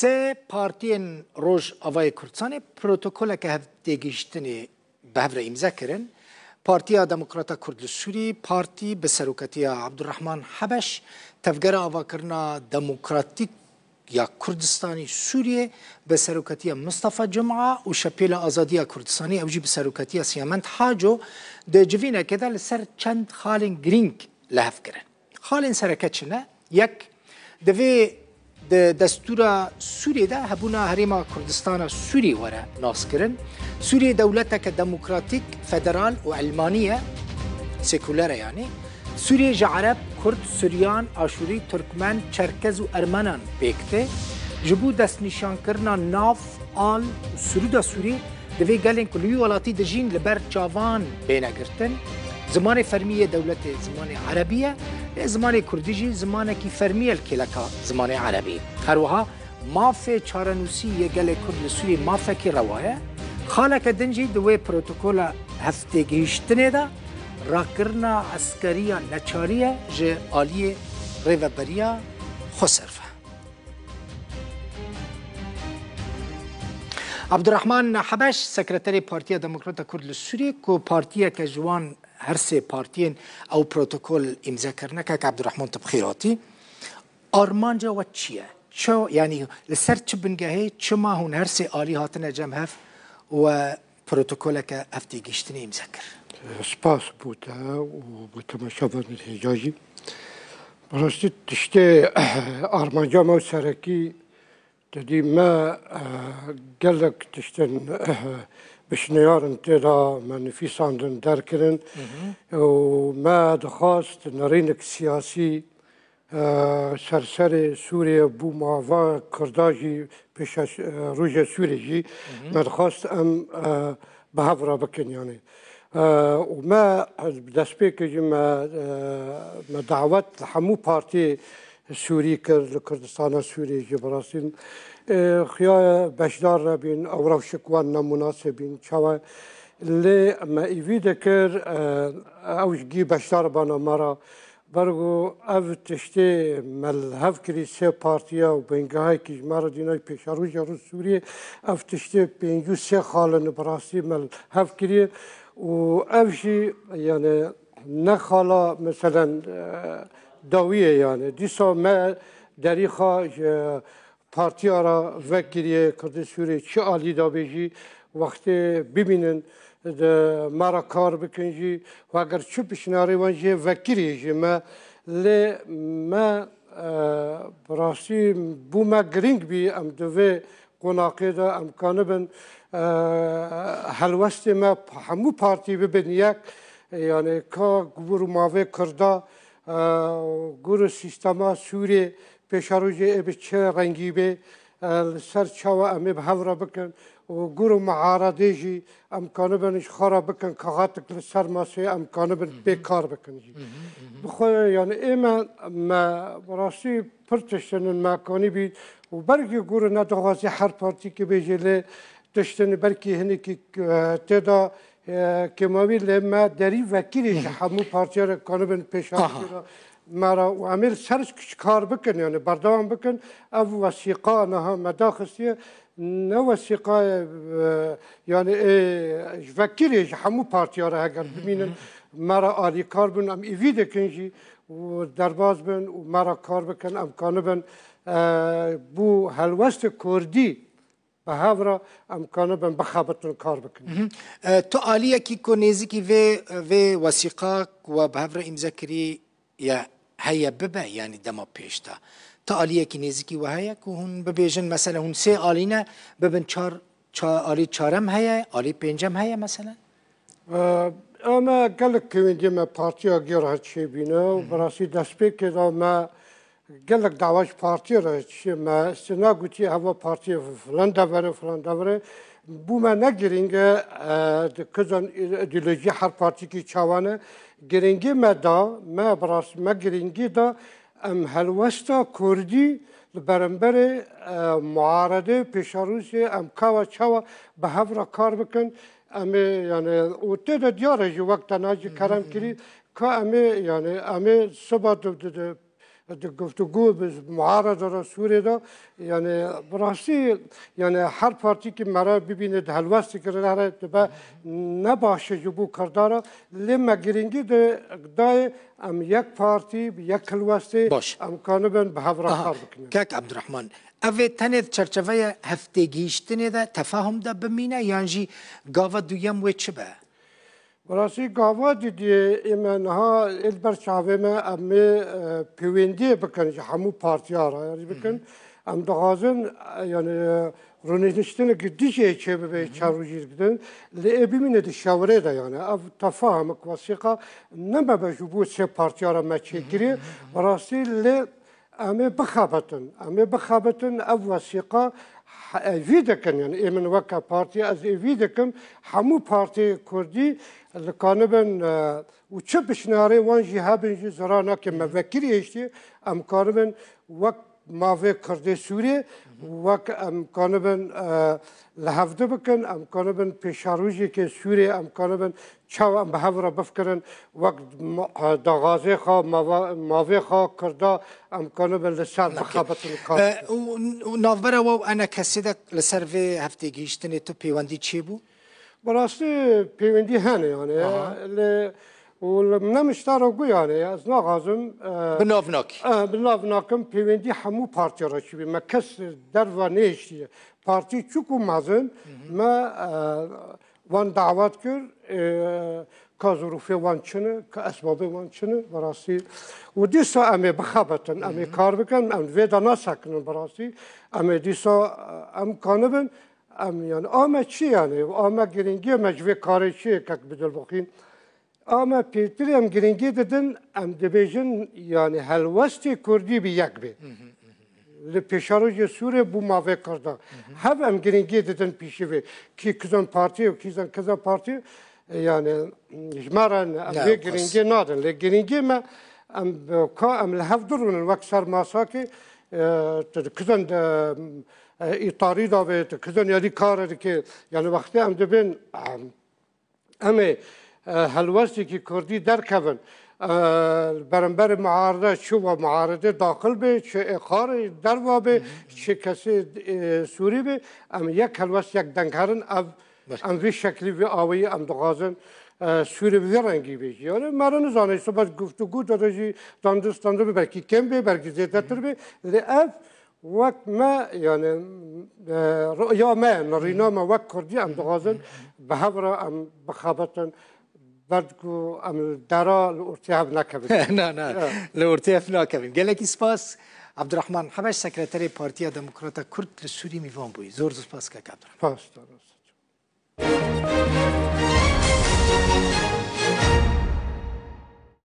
سه پارتیên Roj Avayê Kurdistanê protokoleke hev dêgihiştinê bi hev re îmza kirin. Partiya Demokrata Kurd li Sûrî partî bi seroketiya Abdurrahman Hebeş tevgera avakirina demokratîk ya Kurdistanî Sûriye bi seroketiya Mustafa Cuma û Şepêla Azadiya Kurdistanî ew jî bi seroketiya Siyament Haco di civînekê de li ser çend halên girîng li hev kirin. Halên sereke çi ne? Yek divê د دستور سوریه ده هبونه هریما کردستان سوری وره ناس کرن سوریه دولته که دموکراتیک فدرال و علمانیه سکولره یعنی سوریه جعرب کرد سوریان آشوری ترکمن چرکز و ارمنان بکته جبو دست نشان کرنا ناف آل سرودا سوری دوی گلین کلیو ولاتی دجین لبر چاوان بینه گرتن زمان فرمی دولت زمان عربیه زمان کردی جی زمان کی فرمیل کلکا زمان عربی هر وها ماف چارنوسی یه گل کرد سوی ماف کی روایه خالک دنجی دوی پروتکول هفته گیشتنه دا راکرنا عسکریا نچاریه جه آلی ریوبریا خسرفه عبدالرحمن حبش سکرتری پارتیا دموکرات کرد لسوری که پارتیا که جوان هر سه پارتین او پروتکل امضا کرنه که عبدالرحمن تبخیراتی آرمان جا و چیه؟ چو یعنی لسر چه بنگهه چه ما هون هر سه آلی هاتنه جمع هف و پروتکل که افتی گشتنه امضا کرد سپاس بوده و به تماشا برمید هجاجی براستی تشته آرمان جا ما سرکی تدي ما آه، قالك تشتن آه، بشنيار نتالا من في صندن داركرن وما دخاست نرينك سياسي آه، سرسر سوريا بو مافا كرداجي بيش روجا جي ما دخاست ام بهفرة بكن يعني وما دسبيك جي ما دعوت حمو بارتي سوری کرد لە کوردستانە سوورێکی بڕاستین خیاە بەشدار ڕبین ئەو ڕەوشکوان نەموناسبین چاوە لێ مەئیوی دەکرد ئەوشگی بەشدار بانەمەرە بەرگ و ئەو تشتێ مەلهەفکری سێ پارتیا و بنگایکی ژمارە دینای پێشڕوژە ڕوو سووریە ئەف تشتێ پێنج و سێ خاڵن بڕاستی مەلهەفکریە و ئەوشی یانە نەخاڵە مثلەن داویه یعنی دیسا ما دریخا پارتیا را وکیلی کرد سوریه چه عالی دا بیجی وقتی ببینن مرا کار بکنجی و اگر چه پیشناری وانجی وکیلی جی ما لی ما براستی بو ما گرینگ بی ام دوی قناقی دا ام کانبن هلوست ما همو پارتی ببین یک یعنی که گور ماوی کرده گور سیستما سوری پیشاروج اب چه رنگی به سر چاوا امه به هورا بکن و گور معارضه جی امکانه بنش خارا بکن کاغاتک لسر ماسه امکانه بن بیکار بکن جی بخو یعنی ایما ما راستی پرتشتن مکانی بی و برگی گور ندوازی هر پارتی که بیجله تشتن برکی هنی که تدا کماوی لما دری وکیلی همو پارتیا را کنبن پیشاکی را مرا و امیر سرش کار بکن یعنی بردوام بکن او وسیقا نها مداخستیه نه وسیقا یعنی وکیلی همو پارتیا را اگر ببینن مرا آلی کار بن ام ایوی دکن جی و درباز بن و مرا کار بکن ام کانبن بو هلوست کردی behevra em kana ben bixebitin kar bikin. Tu aliyekî ku nêzikî vê vê wesîqa we behevra îmza kirî ya heye bibe yanî dema pêşta. Tu aliyekî nêzikî we heye ku hûn bibêjin mesela hûn sê alîne bibin çar alî çarem heye, alî pêncem heye mesela? Em gelek kewendî me partiya gêr her çêbîne û berasî destpêkê da me gelek davaş partiye re çime sena guti hava partiye falan devre falan devre bu me ne giringe e, kızan ideoloji her parti ki çavane giringe me da me bras me giringe da em helvesta kurdi برنبر معارضه پیشاروسی ام کاوا چاوا به هفر کار بکن ام یعنی او ته دیاره جو وقت ناجی کرم کری که ام یعنی ام صبح گفتگو معارض را سوریه دا یعنی براستی یعنی هر پارتی که مرا ببینه ده هلوستی کرده هر دبا نباشه جبو کردارا لما گرینگی ده دای ام یک پارتی یک هلوستی باش ام کانو بن به هفرا کار بکنه کک عبدالرحمن اوه تنید چرچوه هفته گیشتنه ده تفاهم ده بمینه یانجی گاوه دویم و چه به؟ براسی گاوا دیدی ایمنها ایل بر شعبه ما امی پیویندی بکن همو پارتیا را یعنی بکن ام دخازن یعنی رونشتن که دیشه چه به چاروجیز بدن لی ابی من دی شوره ده یعنی اف تفاهم کوسیقا نما بجو بو سه پارتیا را مچه گیری براسی لی امی بخابتن امی بخابتن اف وسیقا ویدکن یعنی ایمن وکا پارتی از ویدکم همو پارتی کردی لکانبن و چه پشناره وان جی هبن جی زرانا که مفکری هشتی ام کانبن وک ماوی کرده سوریه وک ام کانبن لحفده بکن ام کانبن پیشاروجی که سوریه ام کانبن چاو ام بهو را بفکرن وک دا غازی خوا ماوی خوا کرده ام کانبن لسر بخابت الکار نافبره و انا کسی لسر و هفته گیشتن تو پیوندی چی بود؟ براستی پیوندی هنه یعنی ولمنم اشتارو گو یعنی از ناغازم بنافناک بنافناکم پیوندی همو پارتی را چی ما کس در و نیشتی پارتی چوکو مازن ما وان دعوت کر کازروفی وان چنه که اسباب وان چنه براستی و دیسا امی بخابتن امی کار بکن ام ویدا نسکنن براستی امی دیسا ام کانبن ام yani ama çi yani ama giringi mecve karı çi kak bedel bakayım. Ama pilpil em giringi dedin em dibejin yani helvasti kurdi bir yak bi. Li peşarıcı e Suriye bu mave karda. Hev em giringi dedin pişi bi. Ki kızan parti, kızan kızan parti e yani jmaran em bir giringi nadın. Li giringi me em ka em li hevdurun vak sarmasaki e, kızan da itarî davê tu kizon yerî kar dike yani wextê em dibin em ê helwestekî Kurdî derkevin. berember mearede çû ve mearede daxil be çi xarê derva be çi kesê Sûî be em yek helwest yek dengherin ev em vî şeklî vê awayî em dixwazin Sûî vê rengî bê yani mere nizanê subet guftu gut jî dandistanda bi berkî kem bê berkî zêdetir be lê ev وەک یانە ڕۆیامەیە لە ڕینۆمە وەک کوردی ئەم دغازن بە هەبرە ئەم بخابەتن بەرگ و ئەم دارا لە ئورتیاب ناکەبن لە ئورتیف ناکەبن گەلێکی سپاس عبدرحمان حەمەش سەکرەتەری پارتیا دموکراتە کورد لە سووری میوان بووی زۆر زپاس کە کابرا.